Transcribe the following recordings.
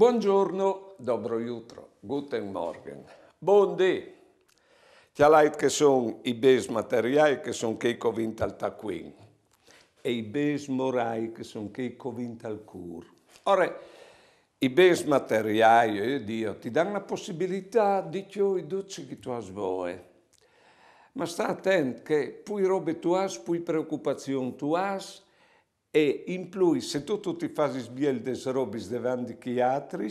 Buongiorno, dobro jutro, guten morgen, buon day. Tjalajt che sono i bes materiali che sono che keiko al taquin e i bes morai che sono che keiko al cur. Ora, i bes materiali, io eh, Dio, ti danno la possibilità di ciò i duzzi che tu hai Ma sta attento che pui robe tu has, pui preoccupazioni tu hai, e in più se tu, tu ti fai sbiel des robis davanti agli altri,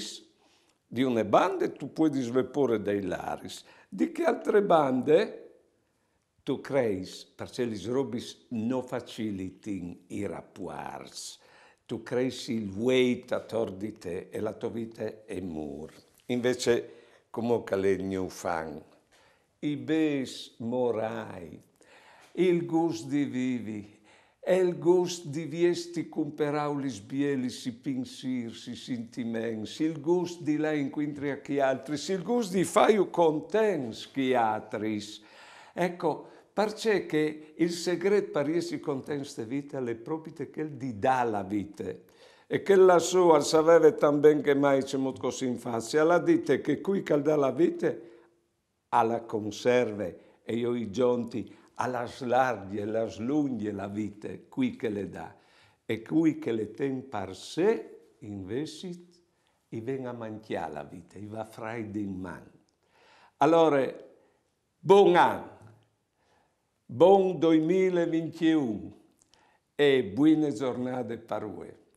di una banda tu puoi sviluppare dei laris, di che altre bande tu crei, perché le robis non facilitin i rapporti, tu crei il weight attorno di te e la tua vita è mur. Invece, come le new fan, i bes morai, il gusto di vivi, Elgos diviesti comperaulis bielisi pinsirsi sintimensi, il gos di lei inquintri a chi altris, il gos di faiu contens chi atris. Ecco, parce che il segreto per essere contenti vita è proprio che di dà la vita. E che la sua sapeva tan ben che mai c'è molto così in faccia. La dite che qui calda la vita, alla conserve e io i giunti alla slarghe, alla slunghie la vita, qui che le dà, e qui che le ten par sé invece, i ven a manchiare la vita, i va frai di man. Allora, buon anno, buon 2021 e buone giornate per voi.